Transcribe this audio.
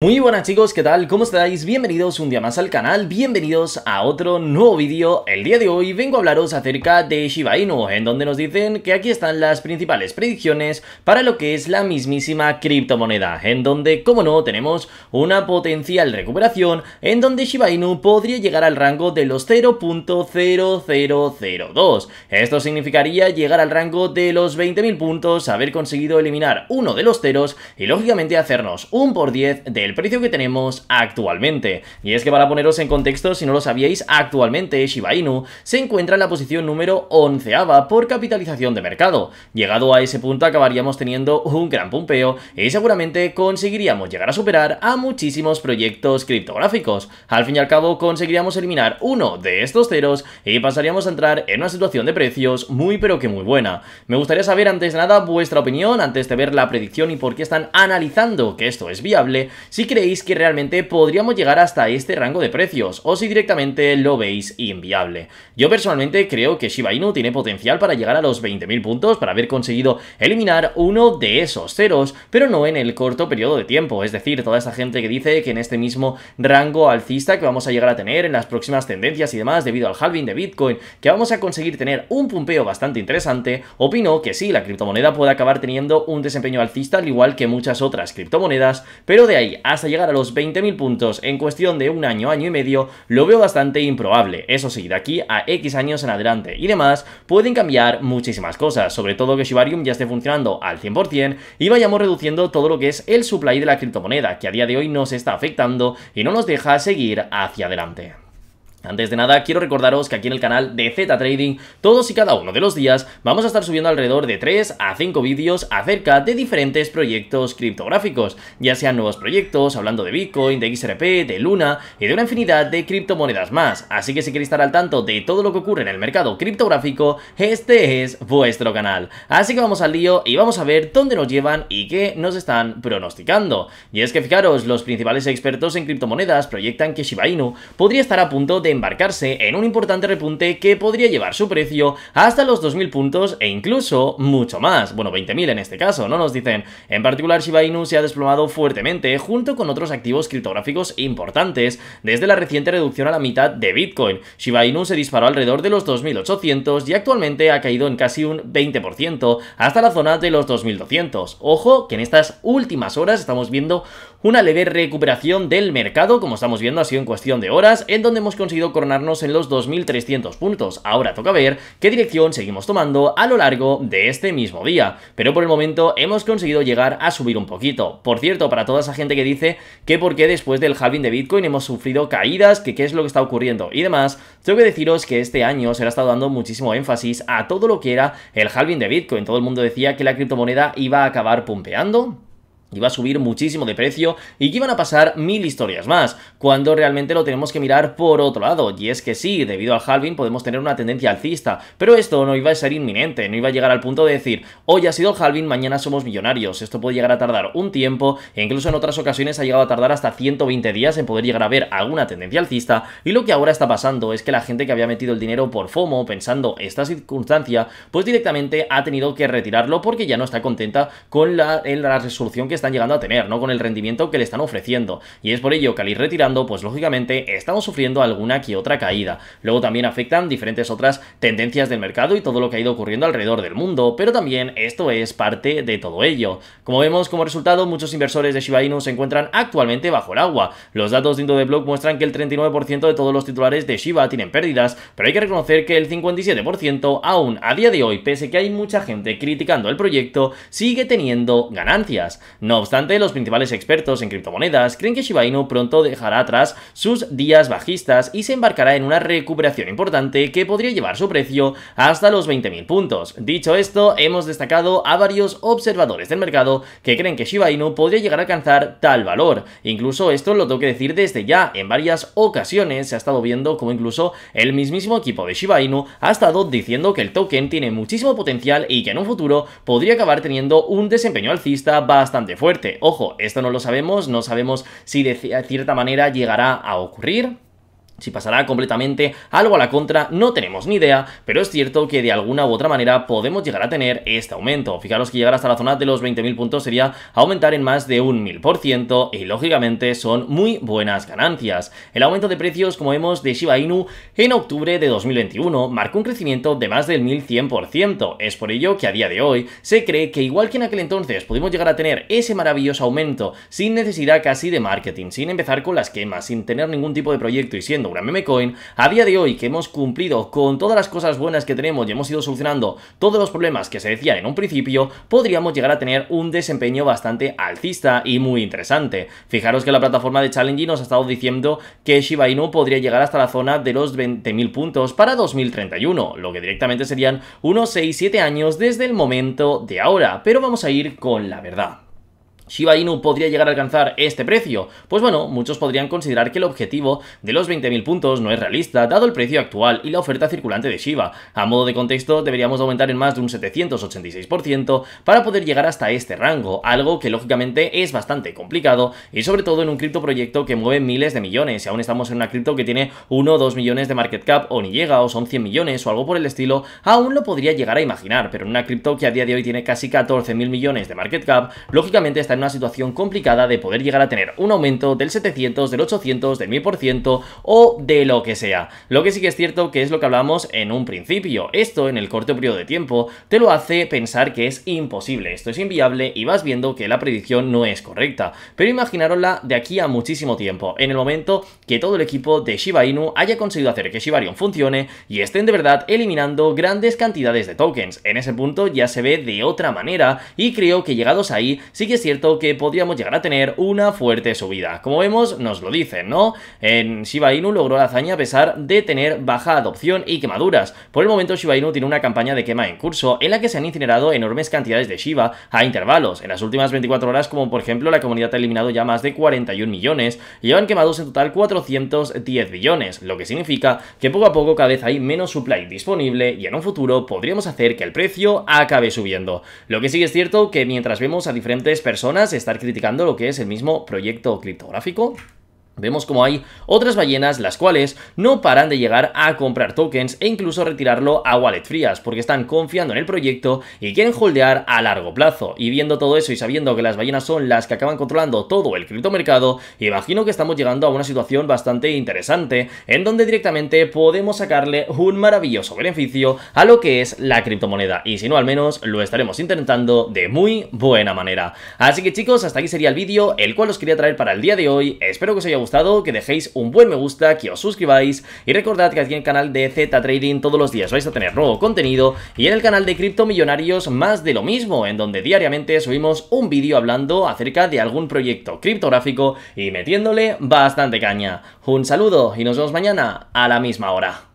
Muy buenas chicos, ¿qué tal? ¿Cómo estáis? Bienvenidos un día más al canal, bienvenidos a otro nuevo vídeo. El día de hoy vengo a hablaros acerca de Shiba Inu, en donde nos dicen que aquí están las principales predicciones para lo que es la mismísima criptomoneda, en donde, como no, tenemos una potencial recuperación, en donde Shiba Inu podría llegar al rango de los 0.0002. Esto significaría llegar al rango de los 20.000 puntos, haber conseguido eliminar uno de los ceros y lógicamente hacernos un por 10 de el precio que tenemos actualmente. Y es que para poneros en contexto, si no lo sabíais, actualmente Shiba Inu se encuentra en la posición número 11 por capitalización de mercado. Llegado a ese punto acabaríamos teniendo un gran pumpeo y seguramente conseguiríamos llegar a superar a muchísimos proyectos criptográficos. Al fin y al cabo conseguiríamos eliminar uno de estos ceros y pasaríamos a entrar en una situación de precios muy pero que muy buena. Me gustaría saber antes de nada vuestra opinión, antes de ver la predicción y por qué están analizando que esto es viable, si creéis que realmente podríamos llegar hasta este rango de precios o si directamente lo veis inviable. Yo personalmente creo que Shiba Inu tiene potencial para llegar a los 20.000 puntos para haber conseguido eliminar uno de esos ceros, pero no en el corto periodo de tiempo, es decir, toda esa gente que dice que en este mismo rango alcista que vamos a llegar a tener en las próximas tendencias y demás debido al halving de Bitcoin, que vamos a conseguir tener un pumpeo bastante interesante, opino que sí, la criptomoneda puede acabar teniendo un desempeño alcista al igual que muchas otras criptomonedas, pero de ahí hasta llegar a los 20.000 puntos en cuestión de un año, año y medio, lo veo bastante improbable. Eso sí, de aquí a X años en adelante y demás, pueden cambiar muchísimas cosas, sobre todo que Shibarium ya esté funcionando al 100% y vayamos reduciendo todo lo que es el supply de la criptomoneda, que a día de hoy nos está afectando y no nos deja seguir hacia adelante. Antes de nada, quiero recordaros que aquí en el canal de Z Trading, todos y cada uno de los días, vamos a estar subiendo alrededor de 3 a 5 vídeos acerca de diferentes proyectos criptográficos, ya sean nuevos proyectos, hablando de Bitcoin, de XRP, de Luna y de una infinidad de criptomonedas más. Así que si queréis estar al tanto de todo lo que ocurre en el mercado criptográfico, este es vuestro canal. Así que vamos al lío y vamos a ver dónde nos llevan y qué nos están pronosticando. Y es que fijaros, los principales expertos en criptomonedas proyectan que Shiba Inu podría estar a punto de embarcarse en un importante repunte que podría llevar su precio hasta los 2.000 puntos e incluso mucho más, bueno 20.000 en este caso, ¿no? Nos dicen, en particular Shiba Inu se ha desplomado fuertemente junto con otros activos criptográficos importantes desde la reciente reducción a la mitad de Bitcoin. Shiba Inu se disparó alrededor de los 2.800 y actualmente ha caído en casi un 20% hasta la zona de los 2.200. Ojo que en estas últimas horas estamos viendo una leve recuperación del mercado, como estamos viendo, ha sido en cuestión de horas, en donde hemos conseguido coronarnos en los 2.300 puntos. Ahora toca ver qué dirección seguimos tomando a lo largo de este mismo día. Pero por el momento hemos conseguido llegar a subir un poquito. Por cierto, para toda esa gente que dice que por qué después del halving de Bitcoin hemos sufrido caídas, que qué es lo que está ocurriendo y demás, tengo que deciros que este año se le ha estado dando muchísimo énfasis a todo lo que era el halving de Bitcoin. Todo el mundo decía que la criptomoneda iba a acabar pumpeando iba a subir muchísimo de precio y que iban a pasar mil historias más, cuando realmente lo tenemos que mirar por otro lado, y es que sí, debido al Halvin, podemos tener una tendencia alcista, pero esto no iba a ser inminente, no iba a llegar al punto de decir, hoy ha sido halvin, mañana somos millonarios, esto puede llegar a tardar un tiempo, e incluso en otras ocasiones ha llegado a tardar hasta 120 días en poder llegar a ver alguna tendencia alcista, y lo que ahora está pasando es que la gente que había metido el dinero por FOMO, pensando esta circunstancia, pues directamente ha tenido que retirarlo porque ya no está contenta con la, la resolución que están llegando a tener, ¿no? Con el rendimiento que le están ofreciendo. Y es por ello que al ir retirando, pues lógicamente estamos sufriendo alguna que otra caída. Luego también afectan diferentes otras tendencias del mercado y todo lo que ha ido ocurriendo alrededor del mundo, pero también esto es parte de todo ello. Como vemos, como resultado, muchos inversores de Shiba Inu se encuentran actualmente bajo el agua. Los datos dentro de Block muestran que el 39% de todos los titulares de Shiba tienen pérdidas, pero hay que reconocer que el 57% aún a día de hoy, pese que hay mucha gente criticando el proyecto, sigue teniendo ganancias. No obstante, los principales expertos en criptomonedas creen que Shiba Inu pronto dejará atrás sus días bajistas y se embarcará en una recuperación importante que podría llevar su precio hasta los 20.000 puntos. Dicho esto, hemos destacado a varios observadores del mercado que creen que Shiba Inu podría llegar a alcanzar tal valor. Incluso esto lo tengo que decir desde ya, en varias ocasiones se ha estado viendo como incluso el mismísimo equipo de Shiba Inu ha estado diciendo que el token tiene muchísimo potencial y que en un futuro podría acabar teniendo un desempeño alcista bastante fuerte. Ojo, esto no lo sabemos, no sabemos si de cierta manera llegará a ocurrir, si pasará completamente algo a la contra no tenemos ni idea, pero es cierto que de alguna u otra manera podemos llegar a tener este aumento. Fijaros que llegar hasta la zona de los 20.000 puntos sería aumentar en más de un 1000% y lógicamente son muy buenas ganancias. El aumento de precios, como vemos, de Shiba Inu en octubre de 2021 marcó un crecimiento de más del 1100%. Es por ello que a día de hoy se cree que igual que en aquel entonces pudimos llegar a tener ese maravilloso aumento sin necesidad casi de marketing, sin empezar con las quemas, sin tener ningún tipo de proyecto y siendo meme coin, a día de hoy que hemos cumplido con todas las cosas buenas que tenemos y hemos ido solucionando todos los problemas que se decían en un principio, podríamos llegar a tener un desempeño bastante alcista y muy interesante. Fijaros que la plataforma de Challenge nos ha estado diciendo que Shiba Inu podría llegar hasta la zona de los 20.000 puntos para 2031, lo que directamente serían unos 6-7 años desde el momento de ahora, pero vamos a ir con la verdad. Shiba Inu podría llegar a alcanzar este precio? Pues bueno, muchos podrían considerar que el objetivo de los 20.000 puntos no es realista, dado el precio actual y la oferta circulante de Shiba. A modo de contexto, deberíamos aumentar en más de un 786% para poder llegar hasta este rango, algo que lógicamente es bastante complicado y sobre todo en un criptoproyecto que mueve miles de millones, Si aún estamos en una cripto que tiene 1 o 2 millones de market cap o ni llega, o son 100 millones o algo por el estilo, aún lo podría llegar a imaginar, pero en una cripto que a día de hoy tiene casi 14.000 millones de market cap, lógicamente está una situación complicada de poder llegar a tener un aumento del 700, del 800, del 1000% o de lo que sea. Lo que sí que es cierto que es lo que hablamos en un principio. Esto, en el corto periodo de tiempo, te lo hace pensar que es imposible, esto es inviable y vas viendo que la predicción no es correcta. Pero imaginarosla de aquí a muchísimo tiempo, en el momento que todo el equipo de Shiba Inu haya conseguido hacer que Shibarion funcione y estén de verdad eliminando grandes cantidades de tokens. En ese punto ya se ve de otra manera y creo que llegados ahí sí que es cierto que podríamos llegar a tener una fuerte subida. Como vemos, nos lo dicen, ¿no? En Shiba Inu logró la hazaña a pesar de tener baja adopción y quemaduras. Por el momento, Shiba Inu tiene una campaña de quema en curso en la que se han incinerado enormes cantidades de Shiba a intervalos. En las últimas 24 horas, como por ejemplo, la comunidad ha eliminado ya más de 41 millones y han quemados en total 410 billones, lo que significa que poco a poco cada vez hay menos supply disponible y en un futuro podríamos hacer que el precio acabe subiendo. Lo que sí es cierto que mientras vemos a diferentes personas estar criticando lo que es el mismo proyecto criptográfico? Vemos como hay otras ballenas las cuales no paran de llegar a comprar tokens e incluso retirarlo a wallet frías porque están confiando en el proyecto y quieren holdear a largo plazo. Y viendo todo eso y sabiendo que las ballenas son las que acaban controlando todo el criptomercado, imagino que estamos llegando a una situación bastante interesante en donde directamente podemos sacarle un maravilloso beneficio a lo que es la criptomoneda y si no al menos lo estaremos intentando de muy buena manera. Así que chicos, hasta aquí sería el vídeo el cual os quería traer para el día de hoy. Espero que os haya gustado gustado, que dejéis un buen me gusta, que os suscribáis y recordad que aquí en el canal de Z Trading todos los días vais a tener nuevo contenido y en el canal de Criptomillonarios Millonarios más de lo mismo, en donde diariamente subimos un vídeo hablando acerca de algún proyecto criptográfico y metiéndole bastante caña. Un saludo y nos vemos mañana a la misma hora.